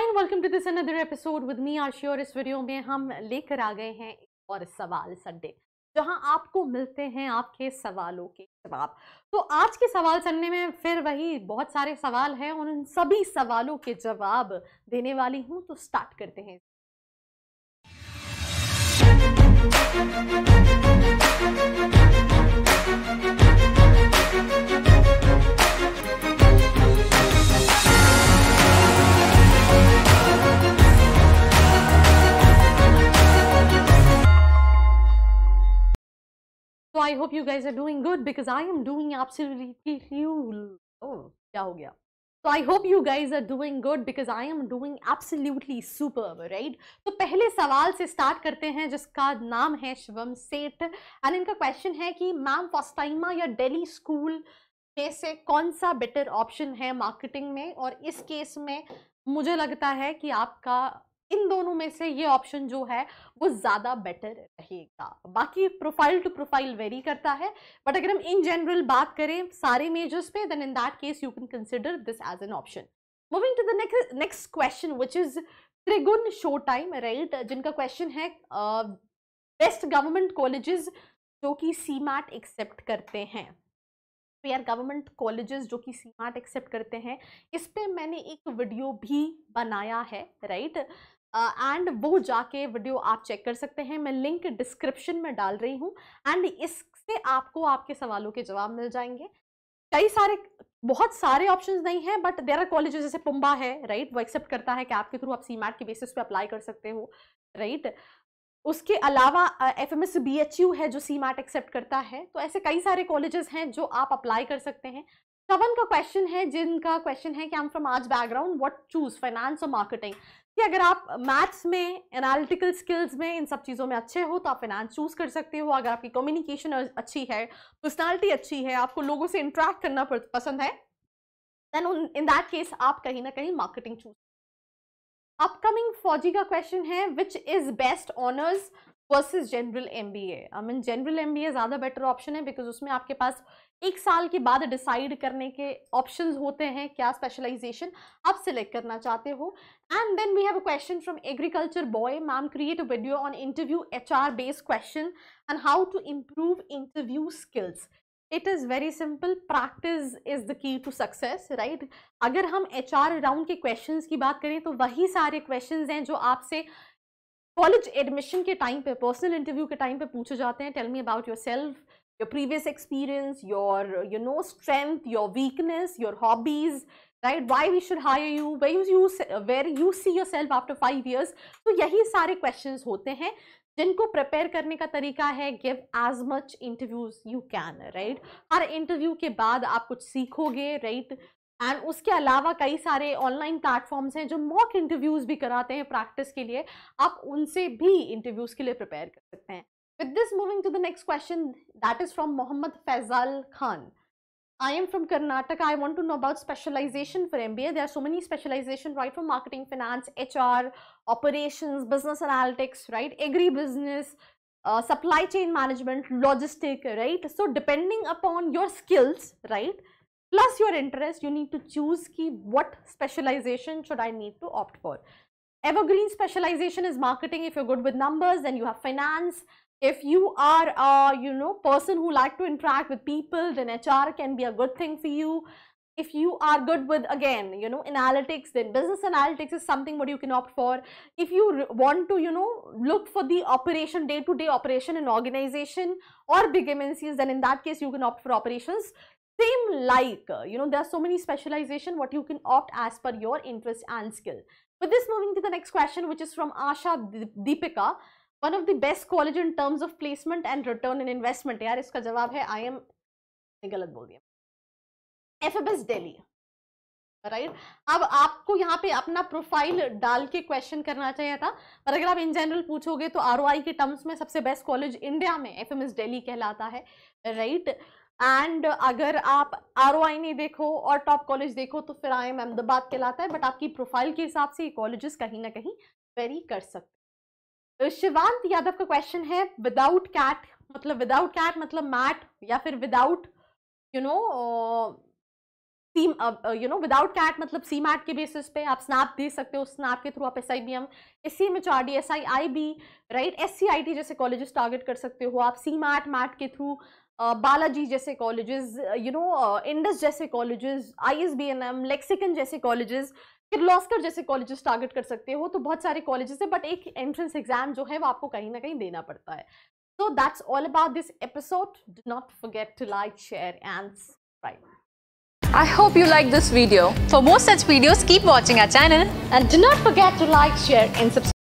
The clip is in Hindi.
Fine welcome to this another episode with me Ashi और इस वीडियो में हम लेकर आ गए हैं और सवाल संडे जहां आपको मिलते हैं आपके सवालों के जवाब तो आज के सवाल संडे में फिर वही बहुत सारे सवाल हैं और उन सभी सवालों के जवाब देने वाली हूं तो स्टार्ट करते हैं I hope you guys are doing good because I am doing क्या हो गया? तो I hope you guys are doing good because I am doing absolutely super right तो पहले सवाल से स्टार्ट करते हैं जिसका नाम है शिवम सेठ एंड इनका क्वेश्चन है कि मैम फॉस्टाइमा या डेली स्कूल में से कौन सा बेटर ऑप्शन है मार्केटिंग में और इस केस में मुझे लगता है कि आपका इन दोनों में से ये ऑप्शन जो है वो ज़्यादा बेटर रहेगा बाकी प्रोफाइल टू प्रोफाइल वेरी करता है बट अगर हम इन जनरल बात करें सारे मेजर्स पे then in that case you can consider this as an option moving to the next next question which is Trigun show time right जिनका क्वेश्चन है बेस्ट गवर्नमेंट कॉलेज जो कि सी एक्सेप्ट करते हैं तो यार गवर्नमेंट कॉलेजेस जो कि सीमार्ट एक्सेप्ट करते हैं इस पर मैंने एक वीडियो भी बनाया है राइट एंड uh, वो जाके वीडियो आप चेक कर सकते हैं मैं लिंक डिस्क्रिप्शन में डाल रही हूँ एंड इससे आपको आपके सवालों के जवाब मिल जाएंगे कई सारे बहुत सारे ऑप्शन नहीं हैं बट देर आर कॉलेजेस जैसे पुम्बा है राइट right? वो एक्सेप्ट करता है कि आपके थ्रू आप सी के बेसिस पे अप्लाई कर सकते हो राइट right? उसके अलावा F M S B H U है जो सी मैट एक्सेप्ट करता है तो ऐसे कई सारे कॉलेजेस हैं जो आप अप्लाई कर सकते हैं सवन का क्वेश्चन है जिनका क्वेश्चन है कि आई एम फ्रॉम आज बैकग्राउंड व्हाट चूज फाइनेंस और मार्केटिंग कि अगर आप मैथ्स में एनालिटिकल स्किल्स में इन सब चीज़ों में अच्छे हो तो आप फिनेंस चूज़ कर सकते हो अगर आपकी कम्युनिकेशन अच्छी है पर्सनालिटी अच्छी है आपको लोगों से इंट्रैक्ट करना पसंद है देन इन दैट केस आप कहीं ना कहीं मार्केटिंग चूज अपकमिंग फौजी का क्वेश्चन है which is best honours versus general M B A I mean general M B A ज़्यादा बेटर ऑप्शन है बिकॉज उसमें आपके पास एक साल के बाद डिसाइड करने के ऑप्शन होते हैं क्या स्पेशलाइजेशन आप सिलेक्ट करना चाहते हो and then we have a question from agriculture boy ma'am create a video on interview H R based question and how to improve interview skills it is very simple practice is the key to success right अगर हम एच आर राउंड के क्वेश्चन की बात करें तो वही सारे क्वेश्चन हैं जो आपसे कॉलेज एडमिशन के टाइम पर पर्सनल इंटरव्यू के टाइम पर पूछे जाते हैं tell me about yourself your previous experience your you know strength your weakness your hobbies right why we should hire you way you where you see yourself after five years तो यही सारे क्वेश्चन होते हैं जिनको प्रिपेयर करने का तरीका है give as much interviews you can right हर इंटरव्यू के बाद आप कुछ सीखोगे राइट right? एंड उसके अलावा कई सारे ऑनलाइन प्लेटफॉर्म्स हैं जो मॉक इंटरव्यूज़ भी कराते हैं प्रैक्टिस के लिए आप उनसे भी इंटरव्यूज़ के लिए प्रिपेयर कर सकते हैं with this moving to the next question that is from Mohammad Faizal Khan I am from Karnataka. I want to know about specialization for MBA. There are so many specialization, right? From marketing, finance, HR, operations, business analytics, right? Agribusiness, uh, supply chain management, logistic, right? So depending upon your skills, right? Plus your interest, you need to choose ki what specialization should I need to opt for. Evergreen specialization is marketing. If you're good with numbers, then you have finance if you are a you know person who like to interact with people then hr can be a good thing for you if you are good with again you know analytics then business analytics is something what you can opt for if you want to you know look for the operation day to day operation in organization or big mncs then in that case you can opt for operations same like uh, you know there are so many specialization what you can opt as per your interest and skill with this moving to the next question which is from asha deepika one of the best college in terms of placement and return in investment यार इसका जवाब है आई एम गलत बोल दिया F M S Delhi right अब आपको यहाँ पे अपना प्रोफाइल डाल के क्वेश्चन करना चाहिए था पर अगर आप इन जनरल पूछोगे तो आर के टर्म्स में सबसे बेस्ट कॉलेज इंडिया में एफ एम एस डेली कहलाता है राइट एंड अगर आप आर नहीं देखो और टॉप कॉलेज देखो तो फिर आई एम अहमदाबाद कहलाता है बट आपकी प्रोफाइल के हिसाब से ये कॉलेजेस कहीं ना कहीं वेरी कर सकते तो शिवांत यादव का क्वेश्चन है विदाउट कैट मतलब विदाउट कैट मतलब मैट या फिर without you know seem you know without CAT मतलब सी मैट के बेसिस पे आप स्नैप दे सकते हो स्नैप के थ्रू आप S I B M S C M H R D S I I B right S C I T जैसे कॉलेजेस टारगेट कर सकते हो आप सी मैट मैट के थ्रू बालाजी जैसे कॉलेजेस यू नो इंडस जैसे colleges I S B N M Lexicon जैसे कॉलेजेस किर्लोस्कर जैसे कॉलेजेस टारगेट कर सकते हो तो बहुत सारे कॉलेजेस हैं बट एक एंट्रेंस एग्जाम जो है वो आपको कहीं ना कहीं देना पड़ता है so that's all about this episode do not forget to like share and subscribe I hope you like this video. For more such videos, keep watching our channel and do not forget to like, share and subscribe.